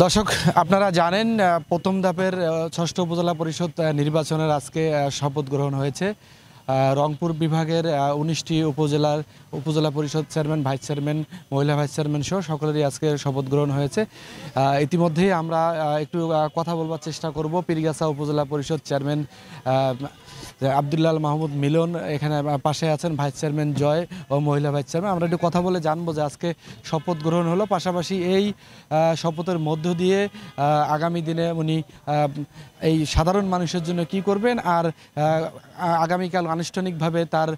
দর্শক আপনারা জানেন প্রথম ধাপের ষষ্ঠ উপজেলা পরিষদ নির্বাচনের আজকে শপথ গ্রহণ হয়েছে রংপুর বিভাগের উনিশটি উপজেলার উপজেলা পরিষদ চেয়ারম্যান ভাইস চেয়ারম্যান মহিলা ভাইস চেয়ারম্যান সহ সকলেরই আজকে শপথ গ্রহণ হয়েছে ইতিমধ্যেই আমরা একটু কথা বলবার চেষ্টা করব পিরগাছা উপজেলা পরিষদ চেয়ারম্যান আবদুল্লাহ মাহমুদ মিলন এখানে পাশে আছেন ভাইস চেয়ারম্যান জয় ও মহিলা ভাইস চেয়ারম্যান আমরা একটু কথা বলে জানবো যে আজকে শপথ গ্রহণ হলো পাশাপাশি এই শপথের মধ্য দিয়ে আগামী দিনে উনি এই সাধারণ মানুষের জন্য কি করবেন আর আগামীকাল আনুষ্ঠানিকভাবে তার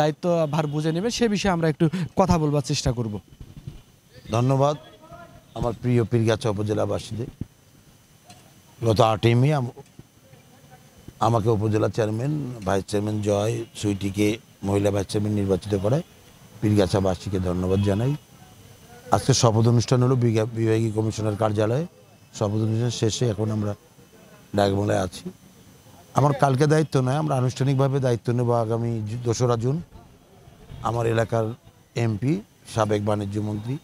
দায়িত্ব ভার বুঝে নেবেন সে বিষয়ে আমরা একটু কথা বলবার চেষ্টা করব ধন্যবাদ আমার প্রিয় পীরগাছা উপজেলাবাসীদের গত আটই মে আমাকে উপজেলা চেয়ারম্যান ভাইস চেয়ারম্যান জয় সুইটিকে মহিলা ভাইস চেয়ারম্যান নির্বাচিত করায় পীরগাছাবাসীকে ধন্যবাদ জানাই আজকে শপথ অনুষ্ঠান হলো বিভাগীয় কমিশনার কার্যালয়ে শপথ অনুষ্ঠান শেষে এখন আমরা ডাকবাংলায় আছি আমার কালকে দায়িত্ব নয় আমরা আনুষ্ঠানিকভাবে দায়িত্ব নেব আগামী দোসরা জুন আমার এলাকার এমপি সাবেক বাণিজ্যমন্ত্রী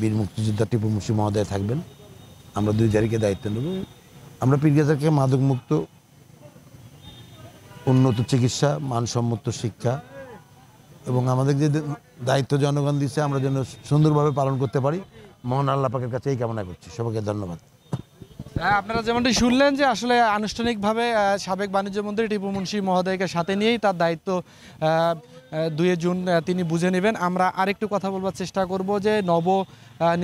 বীর মুক্তিযোদ্ধা টিপু মুসি মহোদয় থাকবেন আমরা দুই তারিখে দায়িত্ব নেব আমরা পীরগাছাকে মাদকমুক্ত উন্নত চিকিৎসা মানসম্মত শিক্ষা এবং আমাদের যে দায়িত্ব জনগণ দিচ্ছে আমরা যেন সুন্দরভাবে পালন করতে পারি মহান আল্লাহ পাকের কাছে এই কামনা করছি সবাইকে ধন্যবাদ হ্যাঁ আপনারা যেমনটি শুনলেন যে আসলে আনুষ্ঠানিকভাবে সাবেক বাণিজ্য মন্ত্রী টিপু মুন্সি মহোদয়কে সাথে নিয়েই তার দায়িত্ব দুয়ে জুন তিনি বুঝে নেবেন আমরা আরেকটু কথা বলবার চেষ্টা করব যে নব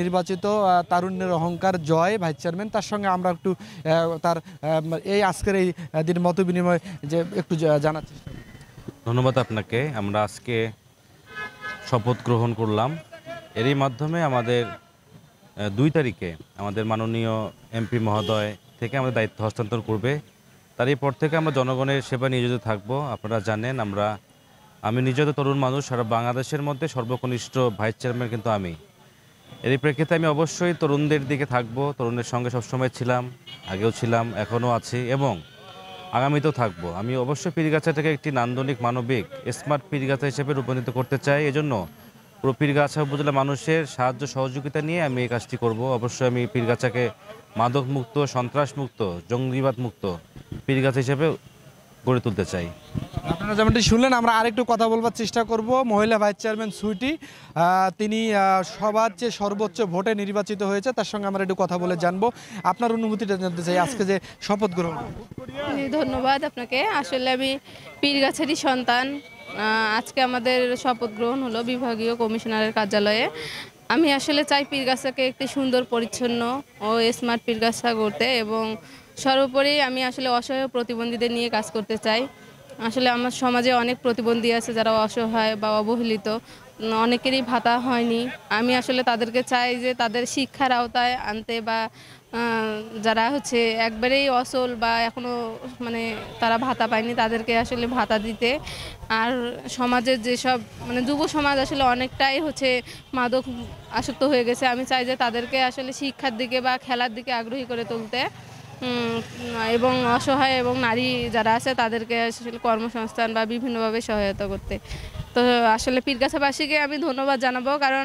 নির্বাচিত তারুণ্যের অহংকার জয় ভাইস চেয়ারম্যান তার সঙ্গে আমরা একটু তার এই আজকের এই দিন মত বিনিময় যে একটু জানার চেষ্টা ধন্যবাদ আপনাকে আমরা আজকে শপথ গ্রহণ করলাম এরই মাধ্যমে আমাদের দুই তারিখে আমাদের মাননীয় এমপি মহোদয় থেকে আমাদের দায়িত্ব হস্তান্তর করবে তার এরপর থেকে আমরা জনগণের সেবা নিয়োজিত থাকব আপনারা জানেন আমরা আমি নিজেদের তরুণ মানুষ সারা বাংলাদেশের মধ্যে সর্বকনিষ্ঠ ভাইস চেয়ারম্যান কিন্তু আমি এর প্রেক্ষিতে আমি অবশ্যই তরুণদের দিকে থাকব তরুণের সঙ্গে সবসময় ছিলাম আগেও ছিলাম এখনও আছি এবং আগামীতেও থাকব আমি অবশ্যই পীরগাছাটাকে একটি নান্দনিক মানবিক স্মার্ট পীরগাছা হিসেবে রূপান্তরিত করতে চাই এজন্য পুরো পীরগাছা উপজেলা মানুষের সাহায্য সহযোগিতা নিয়ে আমি এই কাজটি করব অবশ্যই আমি পীরগাছাকে মাদক মুক্ত সন্ত্রাস মুক্ত জঙ্গিবাদ মুক্ত পীরগাছা হিসেবে গড়ে তুলতে চাই আপনারা যেমনটি শুনলেন আমরা আরেকটু কথা বলবার চেষ্টা করব মহিলা ভাইস চেয়ারম্যান সুইটি তিনি সবার যে সর্বোচ্চ ভোটে নির্বাচিত হয়েছে তার সঙ্গে আমরা একটু কথা বলে জানবো আপনার অনুভূতিটা জানতে চাই আজকে যে শপথ গ্রহণ ধন্যবাদ আপনাকে আসলে আমি পীরগাছারই সন্তান আজকে আমাদের শপথ গ্রহণ হলো বিভাগীয় কমিশনারের কার্যালয়ে আমি আসলে চাই পীরগাছাকে একটি সুন্দর পরিচ্ছন্ন ও স্মার্ট পীরগাছা করতে এবং সর্বোপরি আমি আসলে অসহায় প্রতিবন্ধীদের নিয়ে কাজ করতে চাই আসলে আমার সমাজে অনেক প্রতিবন্ধী আছে যারা অসহায় বা অবহেলিত অনেকেরই ভাতা হয়নি আমি আসলে তাদেরকে চাই যে তাদের শিক্ষার আওতায় আনতে বা যারা হচ্ছে একবারেই অসল বা এখনও মানে তারা ভাতা পায়নি তাদেরকে আসলে ভাতা দিতে আর সমাজের যেসব মানে যুব সমাজ আসলে অনেকটাই হচ্ছে মাদক আসক্ত হয়ে গেছে আমি চাই যে তাদেরকে আসলে শিক্ষার দিকে বা খেলার দিকে আগ্রহী করে তুলতে এবং অসহায় এবং নারী যারা আছে তাদেরকে আসলে কর্মসংস্থান বা বিভিন্নভাবে সহায়তা করতে তো আসলে পীরগাছাবাসীকে আমি ধন্যবাদ জানাবো কারণ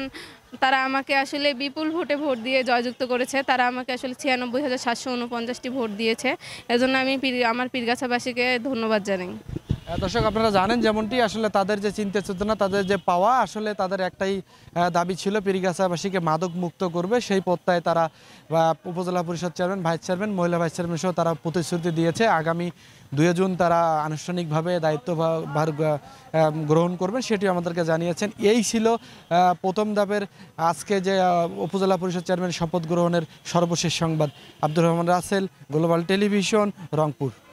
তারা আমাকে আসলে বিপুল ভোটে ভোট দিয়ে জয়যুক্ত করেছে তারা আমাকে আসলে ছিয়ানব্বই হাজার সাতশো উনপঞ্চাশটি ভোট দিয়েছে এজন্য আমি আমার পীরগাছাবাসীকে ধন্যবাদ জানাই দর্শক আপনারা জানেন যেমনটি আসলে তাদের যে চিন্তা চেতনা তাদের যে পাওয়া আসলে তাদের একটাই দাবি ছিল পিরিগাছাবাসীকে মাদক মুক্ত করবে সেই পত্তায় তারা উপজেলা পরিষদ চেয়ারম্যান ভাইস চেয়ারম্যান মহিলা ভাইস চেয়ারম্যান সহ তারা প্রতিশ্রুতি দিয়েছে আগামী দুই জুন তারা আনুষ্ঠানিকভাবে দায়িত্ব ভার গ্রহণ করবেন সেটি আমাদেরকে জানিয়েছেন এই ছিল প্রথম ধাপের আজকে যে উপজেলা পরিষদ চেয়ারম্যান শপথ গ্রহণের সর্বশেষ সংবাদ আব্দুর রহমান রাসেল গ্লোবাল টেলিভিশন রংপুর